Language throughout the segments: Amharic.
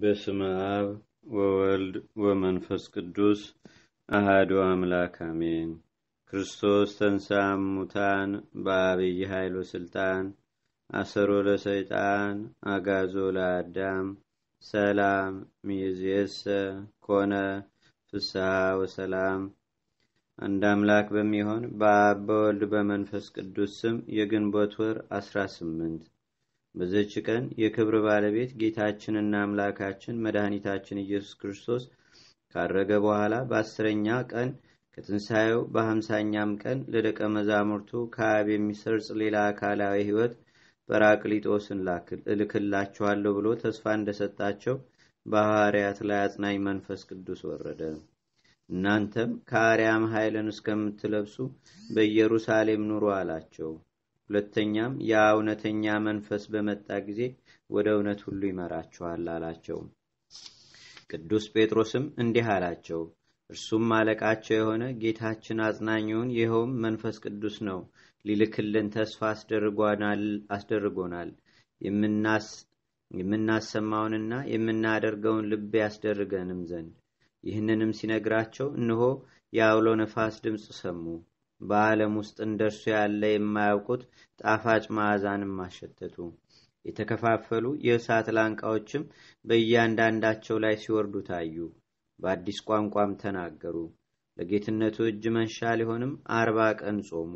በስመ አብ ወወልድ ወመንፈስ ቅዱስ አህዶ አምላክ አሜን። ክርስቶስ ተንሳ ሙታን በአብይ ኃይል ስልጣን አሰሮ ለሰይጣን አጋዞ ለአዳም ሰላም ሚዝየሰ ኮነ ፍስሐ ወሰላም። አንድ አምላክ በሚሆን በአብ በወልድ በመንፈስ ቅዱስ ስም የግንቦት ወር አስራ ስምንት በዘች ቀን የክብር ባለቤት ጌታችንና አምላካችን መድኃኒታችን ኢየሱስ ክርስቶስ ካረገ በኋላ በአስረኛ ቀን ከትንሣኤው በሀምሳኛም ቀን ለደቀ መዛሙርቱ ከአብ የሚሰርጽ ሌላ አካላዊ ሕይወት በራቅሊጦስን እልክላችኋለሁ ብሎ ተስፋ እንደሰጣቸው በሐዋርያት ላይ አጽናኝ መንፈስ ቅዱስ ወረደ። እናንተም ከአርያም ኃይልን እስከምትለብሱ በኢየሩሳሌም ኑሩ አላቸው። ሁለተኛም ያ እውነተኛ መንፈስ በመጣ ጊዜ ወደ እውነት ሁሉ ይመራችኋል አላቸው ቅዱስ ጴጥሮስም እንዲህ አላቸው እርሱም ማለቃቸው የሆነ ጌታችን አጽናኙን ይኸውም መንፈስ ቅዱስ ነው ሊልክልን ተስፋ አስደርጎናል የምናሰማውንና የምናደርገውን ልብ ያስደርገንም ዘንድ ይህንንም ሲነግራቸው እንሆ የአውሎ ነፋስ ድምፅ ሰሙ በዓለም ውስጥ እንደርሱ ያለ የማያውቁት ጣፋጭ ማዕዛንም አሸተቱ። የተከፋፈሉ የእሳት ላንቃዎችም በእያንዳንዳቸው ላይ ሲወርዱ ታዩ። በአዲስ ቋንቋም ተናገሩ። ለጌትነቱ እጅ መንሻ ሊሆንም አርባ ቀን ጾሙ።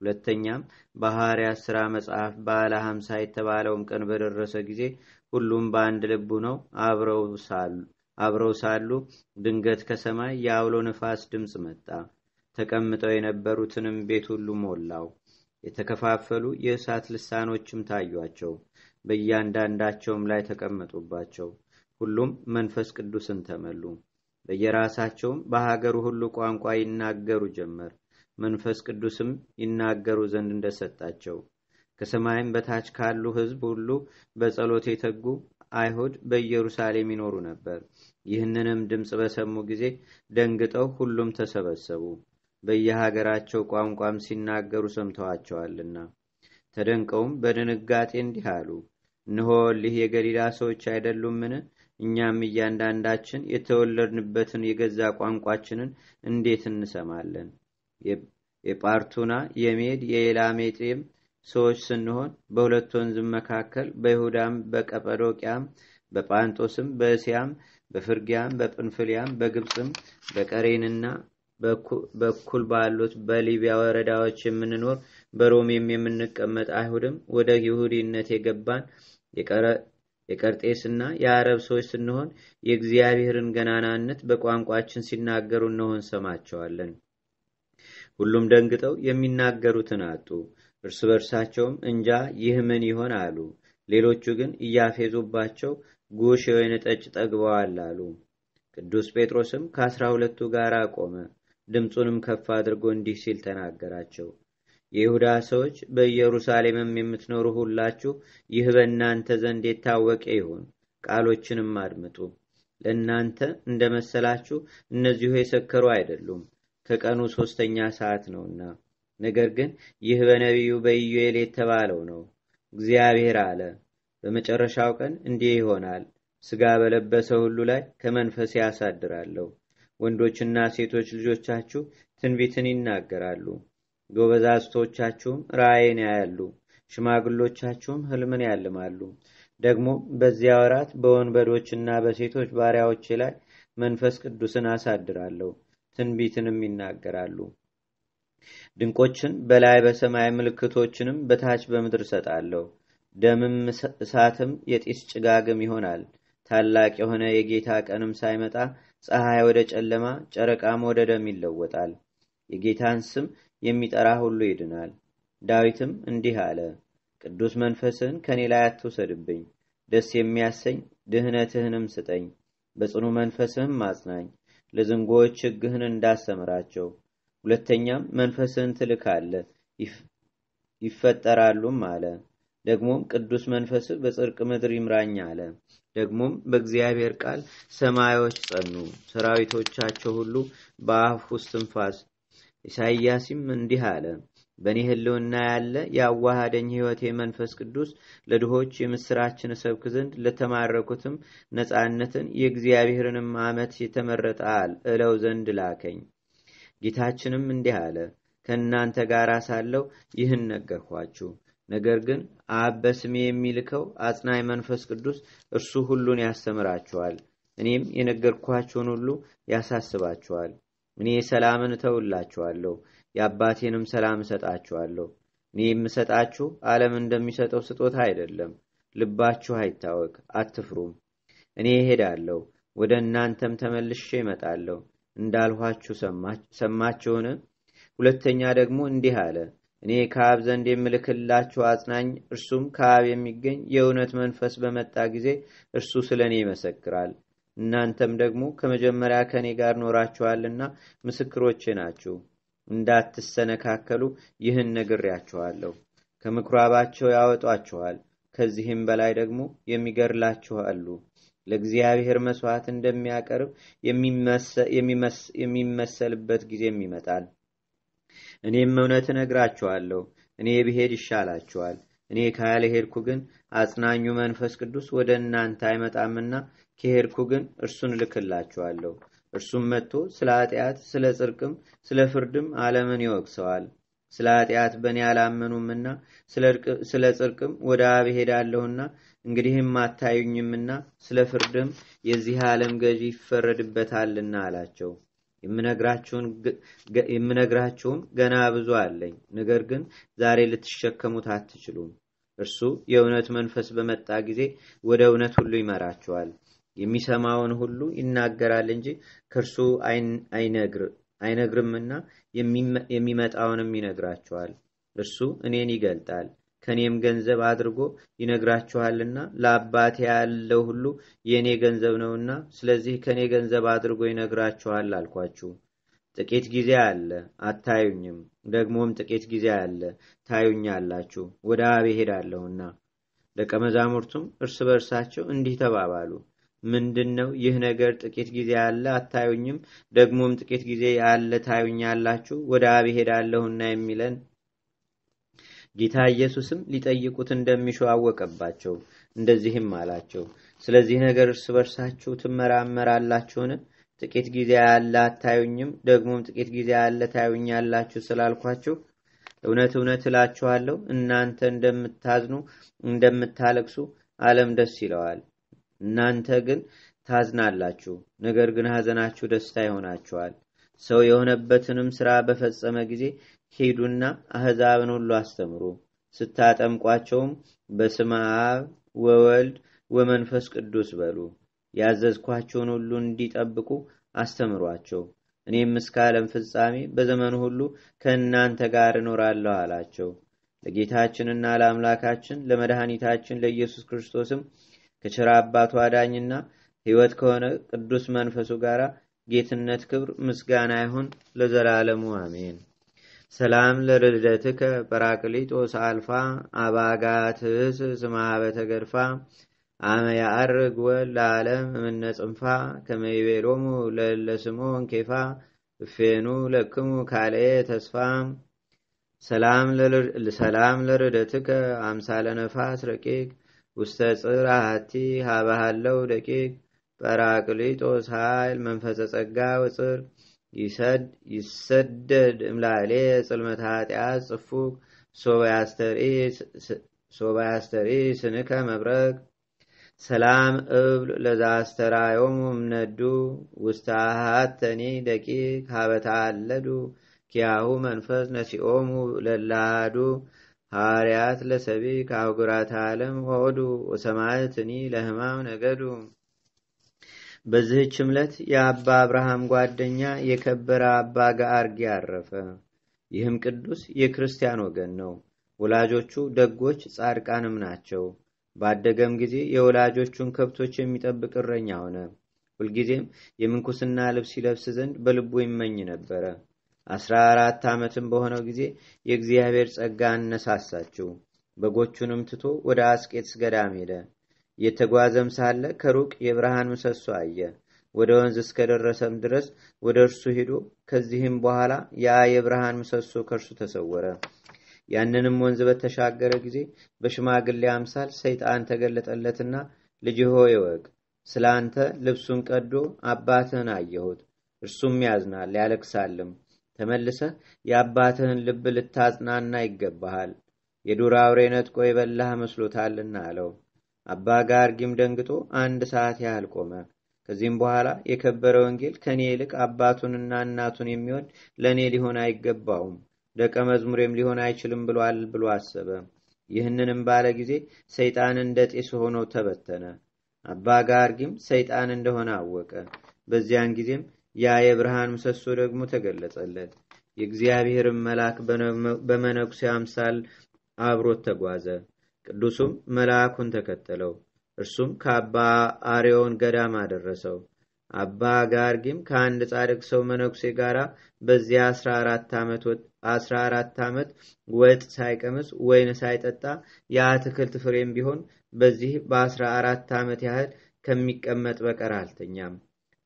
ሁለተኛም ባህርያ ሥራ መጽሐፍ ባለ ሀምሳ የተባለውም ቀን በደረሰ ጊዜ ሁሉም በአንድ ልቡ ነው አብረው ሳሉ ድንገት ከሰማይ የአውሎ ነፋስ ድምፅ መጣ። ተቀምጠው የነበሩትንም ቤት ሁሉ ሞላው። የተከፋፈሉ የእሳት ልሳኖችም ታዩአቸው፣ በእያንዳንዳቸውም ላይ ተቀመጡባቸው። ሁሉም መንፈስ ቅዱስን ተመሉ፣ በየራሳቸውም በሀገሩ ሁሉ ቋንቋ ይናገሩ ጀመር። መንፈስ ቅዱስም ይናገሩ ዘንድ እንደሰጣቸው ከሰማይም በታች ካሉ ሕዝብ ሁሉ በጸሎት የተጉ አይሁድ በኢየሩሳሌም ይኖሩ ነበር። ይህንንም ድምፅ በሰሙ ጊዜ ደንግጠው ሁሉም ተሰበሰቡ። በየሀገራቸው ቋንቋም ሲናገሩ ሰምተዋቸዋልና። ተደንቀውም በድንጋጤ እንዲህ አሉ፣ እንሆ ልህ የገሊላ ሰዎች አይደሉምን? እኛም እያንዳንዳችን የተወለድንበትን የገዛ ቋንቋችንን እንዴት እንሰማለን? የጳርቱና የሜድ የኤላሜጤም ሰዎች ስንሆን በሁለት ወንዝም መካከል በይሁዳም በቀጳዶቅያም በጳንጦስም በእስያም በፍርጊያም በጵንፍልያም በግብፅም በቀሬንና በኩል ባሉት በሊቢያ ወረዳዎች የምንኖር በሮሜም የምንቀመጥ አይሁድም ወደ ይሁዲነት የገባን የቀርጤስና የአረብ ሰዎች ስንሆን የእግዚአብሔርን ገናናነት በቋንቋችን ሲናገሩ እነሆን ሰማቸዋለን። ሁሉም ደንግጠው የሚናገሩትን አጡ። እርስ በርሳቸውም እንጃ ይህ ምን ይሆን አሉ። ሌሎቹ ግን እያፌዙባቸው ጉሽ የወይን ጠጭ ጠግበዋል አሉ። ቅዱስ ጴጥሮስም ከአስራ ሁለቱ ጋር ቆመ። ድምፁንም ከፍ አድርጎ እንዲህ ሲል ተናገራቸው። የይሁዳ ሰዎች በኢየሩሳሌምም የምትኖሩ ሁላችሁ ይህ በእናንተ ዘንድ የታወቀ ይሁን፣ ቃሎችንም አድምጡ። ለእናንተ እንደመሰላችሁ እነዚሁ የሰከሩ አይደሉም፣ ከቀኑ ሦስተኛ ሰዓት ነውና። ነገር ግን ይህ በነቢዩ በኢዩኤል የተባለው ነው። እግዚአብሔር አለ፣ በመጨረሻው ቀን እንዲህ ይሆናል፣ ስጋ በለበሰ ሁሉ ላይ ከመንፈሴ ያሳድራለሁ ወንዶችና ሴቶች ልጆቻችሁ ትንቢትን ይናገራሉ፣ ጎበዛዝቶቻችሁም ራእይን ያያሉ፣ ሽማግሎቻችሁም ህልምን ያልማሉ። ደግሞ በዚያ ወራት በወንበዶችና በሴቶች ባሪያዎች ላይ መንፈስ ቅዱስን አሳድራለሁ፣ ትንቢትንም ይናገራሉ። ድንቆችን በላይ በሰማይ ምልክቶችንም በታች በምድር ሰጣለሁ። ደምም እሳትም የጢስ ጭጋግም ይሆናል። ታላቅ የሆነ የጌታ ቀንም ሳይመጣ ፀሐይ ወደ ጨለማ፣ ጨረቃም ወደ ደም ይለወጣል። የጌታን ስም የሚጠራ ሁሉ ይድናል። ዳዊትም እንዲህ አለ፣ ቅዱስ መንፈስህን ከእኔ ላይ አትውሰድብኝ፣ ደስ የሚያሰኝ ድህነትህንም ስጠኝ። በጽኑ መንፈስህም አጽናኝ፣ ለዝንጎዎች ሕግህን እንዳስተምራቸው። ሁለተኛም መንፈስህን ትልካለ፣ ይፈጠራሉም አለ። ደግሞም ቅዱስ መንፈስ በጽርቅ ምድር ይምራኝ አለ። ደግሞም በእግዚአብሔር ቃል ሰማዮች ጸኑ፣ ሰራዊቶቻቸው ሁሉ በአፍ ውስጥ ትንፋስ። ኢሳይያስም እንዲህ አለ፣ በእኔ ህልውና ያለ የአዋሃደኝ ህይወቴ መንፈስ ቅዱስ ለድሆች የምስራችን እሰብክ ዘንድ ለተማረኩትም ነፃነትን የእግዚአብሔርንም ዓመት የተመረጠ እለው ዘንድ ላከኝ። ጌታችንም እንዲህ አለ፣ ከእናንተ ጋር ሳለው ይህን ነገርኳችሁ። ነገር ግን አብ በስሜ የሚልከው አጽናይ መንፈስ ቅዱስ እርሱ ሁሉን ያስተምራችኋል፣ እኔም የነገርኳችሁን ሁሉ ያሳስባችኋል። እኔ ሰላምን እተውላችኋለሁ፣ የአባቴንም ሰላም እሰጣችኋለሁ። እኔ የምሰጣችሁ ዓለም እንደሚሰጠው ስጦታ አይደለም። ልባችሁ አይታወቅ አትፍሩም። እኔ እሄዳለሁ፣ ወደ እናንተም ተመልሼ እመጣለሁ እንዳልኋችሁ ሰማችሁን? ሁለተኛ ደግሞ እንዲህ አለ እኔ ከአብ ዘንድ የምልክላችሁ አጽናኝ እርሱም ከአብ የሚገኝ የእውነት መንፈስ በመጣ ጊዜ እርሱ ስለ እኔ ይመሰክራል። እናንተም ደግሞ ከመጀመሪያ ከእኔ ጋር ኖራችኋልና ምስክሮቼ ናችሁ። እንዳትሰነካከሉ ይህን ነግሬያችኋለሁ። ከምኩራባቸው ያወጧችኋል። ከዚህም በላይ ደግሞ የሚገድላችሁ አሉ። ለእግዚአብሔር መስዋዕት እንደሚያቀርብ የሚመሰልበት ጊዜም ይመጣል። እኔም እውነት እነግራችኋለሁ፣ እኔ ብሄድ ይሻላችኋል። እኔ ካልሄድኩ ግን አጽናኙ መንፈስ ቅዱስ ወደ እናንተ አይመጣምና ከሄድኩ ግን እርሱን ልክላችኋለሁ እርሱም መጥቶ ስለ ኃጢአት፣ ስለ ጽርቅም ስለ ፍርድም አለምን ይወቅሰዋል። ስለ ኃጢአት በእኔ አላመኑምና ስለ ጽርቅም ወደ አብ ሄዳለሁና እንግዲህም አታዩኝምና ስለ ፍርድም የዚህ ዓለም ገዢ ይፈረድበታልና አላቸው። የምነግራችሁም ገና ብዙ አለኝ ነገር ግን ዛሬ ልትሸከሙት አትችሉም እርሱ የእውነት መንፈስ በመጣ ጊዜ ወደ እውነት ሁሉ ይመራችኋል የሚሰማውን ሁሉ ይናገራል እንጂ ከእርሱ አይነግርምና የሚመጣውንም ይነግራችኋል እርሱ እኔን ይገልጣል ከእኔም ገንዘብ አድርጎ ይነግራችኋልና ለአባቴ ያለው ሁሉ የእኔ ገንዘብ ነውና ስለዚህ ከእኔ ገንዘብ አድርጎ ይነግራችኋል አልኳችሁ። ጥቂት ጊዜ አለ አታዩኝም፣ ደግሞም ጥቂት ጊዜ አለ አላችሁ ወደ አብ ሄዳለሁና ደቀ መዛሙርቱም እርስ በርሳቸው እንዲህ ተባባሉ፣ ምንድን ነው ይህ ነገር? ጥቂት ጊዜ አለ አታዩኝም፣ ደግሞም ጥቂት ጊዜ አለ ታዩኛላችሁ፣ ወደ አብ ሄዳለሁና የሚለን ጌታ ኢየሱስም ሊጠይቁት እንደሚሹ አወቀባቸው። እንደዚህም አላቸው፣ ስለዚህ ነገር እርስ በርሳችሁ ትመራመራላችሁን? ጥቂት ጊዜ ያለ አታዩኝም፣ ደግሞም ጥቂት ጊዜ ያለ ያላችሁ ስላልኳችሁ እውነት እውነት እላችኋለሁ እናንተ እንደምታዝኑ እንደምታለቅሱ አለም ደስ ይለዋል። እናንተ ግን ታዝናላችሁ፣ ነገር ግን ሐዘናችሁ ደስታ ይሆናችኋል። ሰው የሆነበትንም ስራ በፈጸመ ጊዜ ሂዱና አሕዛብን ሁሉ አስተምሩ፣ ስታጠምቋቸውም በስመ አብ ወወልድ ወመንፈስ ቅዱስ በሉ። ያዘዝኳቸውን ሁሉ እንዲጠብቁ አስተምሯቸው። እኔም እስከ ዓለም ፍጻሜ በዘመኑ ሁሉ ከእናንተ ጋር እኖራለሁ አላቸው። ለጌታችንና ለአምላካችን ለመድኃኒታችን ለኢየሱስ ክርስቶስም ከቸራ አባቱ አዳኝና ሕይወት ከሆነ ቅዱስ መንፈሱ ጋር ጌትነት፣ ክብር፣ ምስጋና ይሁን ለዘላለሙ አሜን። ሰላም ለልደትከ በራቅሊጦስ አልፋ አባጋትስ ስማበተ ገድፋ አመ ወል ለዓለም እምነ ከመይቤሎሙ ለለስሞ እንኬፋ እፌኑ ለክሙ ካልየ ተስፋ ሰላም ለርደትከ አምሳለ ነፋስ ረቂቅ ውስተ ጽር አሐቲ ሃባሃለው ደቂቅ ጰራቅሊጦስ ሃይል መንፈሰ ጸጋ ውፅር ይሰደድ እምላሌ ጽልመት ኃጢአት ጽፉግ ሶባ ስንከ መብረቅ ሰላም እብል ለዛስተራዮም እምነዱ ውስታሃተኒ ሃተኒ ደቂቅ ሀበታ አለዱ ኪያሁ መንፈስ ነሲኦሙ ለላሃዱ ሐዋርያት ለሰቢ ከአህጉራት ዓለም ሆዱ ወሰማዕትኒ ለህማም ነገዱ በዚህች ዕለት የአባ አብርሃም ጓደኛ የከበረ አባ ገአርጌ አረፈ። ይህም ቅዱስ የክርስቲያን ወገን ነው። ወላጆቹ ደጎች ጻድቃንም ናቸው። ባደገም ጊዜ የወላጆቹን ከብቶች የሚጠብቅ እረኛ ሆነ። ሁልጊዜም የምንኩስና ልብስ ይለብስ ዘንድ በልቡ ይመኝ ነበረ። አስራ አራት ዓመትም በሆነው ጊዜ የእግዚአብሔር ጸጋ አነሳሳችው። በጎቹንም ትቶ ወደ አስቄትስ ገዳም ሄደ። እየተጓዘም ሳለ ከሩቅ የብርሃን ምሰሶ አየ። ወደ ወንዝ እስከደረሰም ድረስ ወደ እርሱ ሄዶ ከዚህም በኋላ ያ የብርሃን ምሰሶ ከእርሱ ተሰወረ። ያንንም ወንዝ በተሻገረ ጊዜ በሽማግሌ አምሳል ሰይጣን ተገለጠለትና ልጅ ሆይ እወቅ፣ ስለ አንተ ልብሱን ቀዶ አባትህን አየሁት። እርሱም ያዝናል ያለቅሳልም። ተመልሰህ የአባትህን ልብ ልታጽናና ይገባሃል። የዱር አውሬ ነጥቆ የበላህ መስሎታልና አለው። አባ ጋርጊም ደንግጦ አንድ ሰዓት ያህል ቆመ። ከዚህም በኋላ የከበረ ወንጌል ከእኔ ይልቅ አባቱንና እናቱን የሚወድ ለእኔ ሊሆን አይገባውም፣ ደቀ መዝሙሬም ሊሆን አይችልም ብሏል ብሎ አሰበ። ይህንንም ባለ ጊዜ ሰይጣን እንደ ጤስ ሆኖ ተበተነ። አባ ጋርጊም ሰይጣን እንደሆነ አወቀ። በዚያን ጊዜም ያ የብርሃን ምሰሶ ደግሞ ተገለጸለት። የእግዚአብሔርን መልአክ በመነኩሴ አምሳል አብሮት ተጓዘ። ቅዱሱም መልአኩን ተከተለው። እርሱም ከአባ አሬዮን ገዳም አደረሰው። አባ ጋርጊም ከአንድ ጻድቅ ሰው መነኩሴ ጋር በዚያ አስራ አራት ዓመት ወጥ ሳይቀምስ ወይን ሳይጠጣ የአትክልት ፍሬም ቢሆን በዚህ በአስራ አራት ዓመት ያህል ከሚቀመጥ በቀር አልተኛም።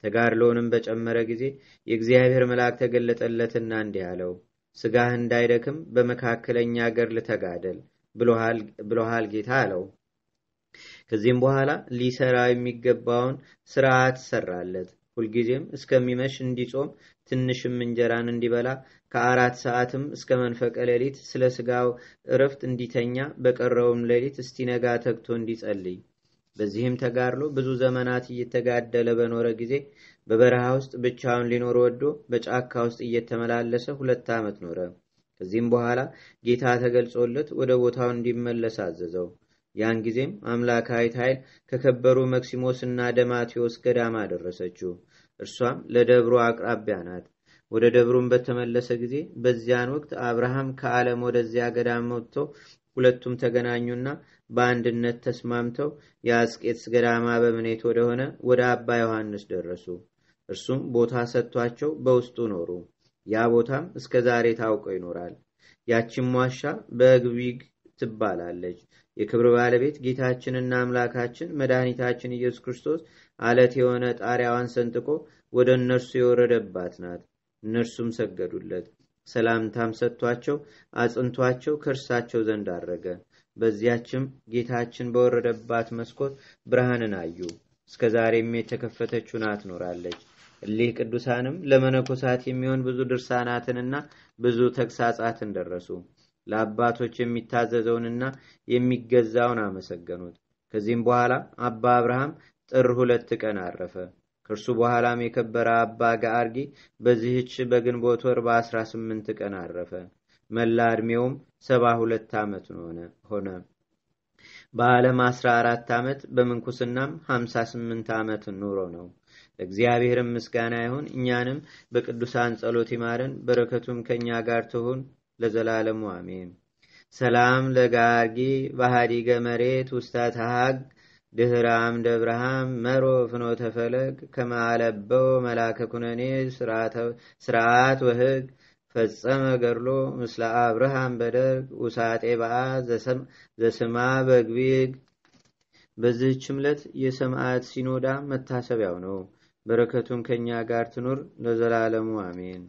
ተጋድሎውንም በጨመረ ጊዜ የእግዚአብሔር መልአክ ተገለጠለትና እንዲህ አለው፣ ስጋህ እንዳይደክም በመካከለኛ ገር ልተጋደል ብሎሃል ጌታ አለው። ከዚህም በኋላ ሊሰራ የሚገባውን ስርዓት ሰራለት። ሁልጊዜም እስከሚመሽ እንዲጾም ትንሽም እንጀራን እንዲበላ ከአራት ሰዓትም እስከ መንፈቀ ሌሊት ስለ ስጋው እረፍት እንዲተኛ በቀረውም ሌሊት እስቲነጋ ተግቶ እንዲጸልይ በዚህም ተጋድሎ ብዙ ዘመናት እየተጋደለ በኖረ ጊዜ በበረሃ ውስጥ ብቻውን ሊኖር ወዶ በጫካ ውስጥ እየተመላለሰ ሁለት ዓመት ኖረ። ከዚህም በኋላ ጌታ ተገልጾለት ወደ ቦታው እንዲመለስ አዘዘው። ያን ጊዜም አምላካዊት ኃይል ከከበሩ መክሲሞስ እና ደማቴዎስ ገዳም አደረሰችው። እርሷም ለደብሮ አቅራቢያ ናት። ወደ ደብሩን በተመለሰ ጊዜ በዚያን ወቅት አብርሃም ከዓለም ወደዚያ ገዳም መጥቶ ሁለቱም ተገናኙና በአንድነት ተስማምተው የአስቄትስ ገዳማ በምኔት ወደሆነ ወደ አባ ዮሐንስ ደረሱ። እርሱም ቦታ ሰጥቷቸው በውስጡ ኖሩ። ያ ቦታም እስከ ዛሬ ታውቆ ይኖራል። ያችን ዋሻ በግቢግ ትባላለች። የክብር ባለቤት ጌታችንና አምላካችን መድኃኒታችን ኢየሱስ ክርስቶስ አለት የሆነ ጣሪያዋን ሰንጥቆ ወደ እነርሱ የወረደባት ናት። እነርሱም ሰገዱለት። ሰላምታም ሰጥቷቸው አጽንቷቸው ከእርሳቸው ዘንድ አድረገ። በዚያችም ጌታችን በወረደባት መስኮት ብርሃንን አዩ። እስከ ዛሬም የተከፈተችው ናት ኖራለች። እሊህ ቅዱሳንም ለመነኮሳት የሚሆን ብዙ ድርሳናትንና ብዙ ተግሳጻትን ደረሱ። ለአባቶች የሚታዘዘውንና የሚገዛውን አመሰገኑት። ከዚህም በኋላ አባ አብርሃም ጥር ሁለት ቀን አረፈ። ከእርሱ በኋላም የከበረ አባ ጋአርጊ በዚህች በግንቦት ወር በ18 ቀን አረፈ። መላ ዕድሜውም 72 ዓመት ሆነ። በዓለም 14 ዓመት በምንኩስናም 58 ዓመት ኑሮ ነው። ለእግዚአብሔርም ምስጋና ይሁን። እኛንም በቅዱሳን ጸሎት ይማረን፣ በረከቱም ከእኛ ጋር ትሁን ለዘላለሙ አሜን። ሰላም ለጋርጊ ባህዲ መሬት ውስታተ ሀግ ድህረ አምደ ብርሃም መሮ ፍኖ ተፈለግ ከማለበው መላከ ኩነኔ ስርዓት ወህግ ፈጸመ ገድሎ ምስለ አብርሃም በደርግ ውሳጤ በአ ዘስማ በግቢግ በዚህች ችምለት የሰማዕት ሲኖዳ መታሰቢያው ነው። በረከቱም ከእኛ ጋር ትኑር ለዘላለሙ አሜን።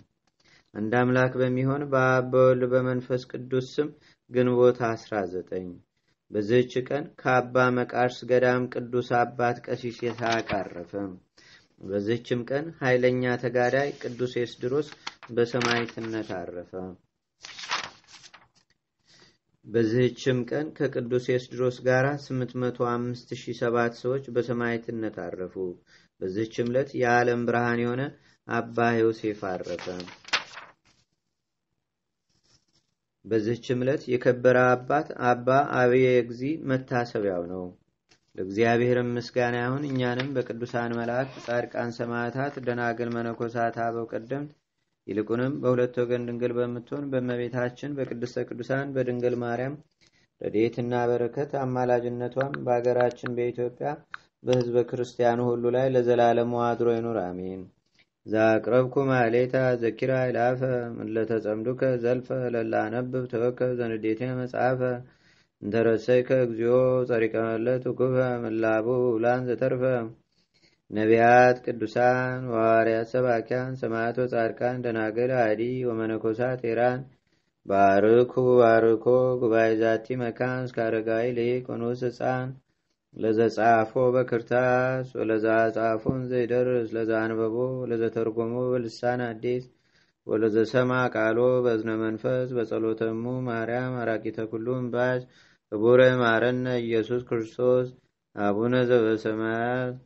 አንድ አምላክ በሚሆን በአብ በወልድ በመንፈስ ቅዱስ ስም ግንቦት 19 በዚህች ቀን ከአባ መቃርስ ገዳም ቅዱስ አባት ቀሲስ ይስሐቅ አረፈ። በዚህችም ቀን ኃይለኛ ተጋዳይ ቅዱስ ኤስድሮስ በሰማይትነት አረፈ። በዚህችም ቀን ከቅዱስ ኤስድሮስ ጋር 805,007 ሰዎች በሰማይትነት አረፉ። በዚህችም ዕለት የዓለም ብርሃን የሆነ አባ ዮሴፍ አረፈ። በዚህችም ዕለት የከበረ አባት አባ አብየ እግዚ መታሰቢያው ነው። ለእግዚአብሔርም ምስጋና ይሁን። እኛንም በቅዱሳን መላእክት፣ ጻድቃን፣ ሰማዕታት፣ ደናግል፣ መነኮሳት፣ አበው ቀደምት ይልቁንም በሁለት ወገን ድንግል በምትሆን በእመቤታችን በቅድስተ ቅዱሳን በድንግል ማርያም ረድኤትና በረከት አማላጅነቷም በአገራችን በኢትዮጵያ በህዝበ ክርስቲያኑ ሁሉ ላይ ለዘላለሙ አድሮ ይኑር፣ አሜን። ዛቅረብኩ ማሌታ ዘኪራ ይላፈ ለተጸምዱከ ዘልፈ ነብብ ተወከ ዘንዴቴ መጽሐፈ እንተረሰይከ እግዚኦ ጸሪቀ መለት ምላቡ ውላን ዘተርፈ ነቢያት፣ ቅዱሳን፣ ዋርያት፣ ሰባኪያን፣ ሰማያት ወጻድቃን፣ ደናገል አዲ ወመነኮሳት ኢራን ባርኩ ባርኮ ጉባኤ ዛቲ መካን እስከ አረጋዊ ልሂቅ ህፃን ለዘጻፎ በክርታስ ወለዛ ዘይደርስ ለዛ አንበቦ ለዘ በልሳን አዲስ ወለዘሰማ ቃሎ በዝነ መንፈስ በጸሎተሙ ማርያም አራቂተ ኩሉም ባሽ ክቡረ ማረነ ኢየሱስ ክርስቶስ አቡነ ዘበሰማያት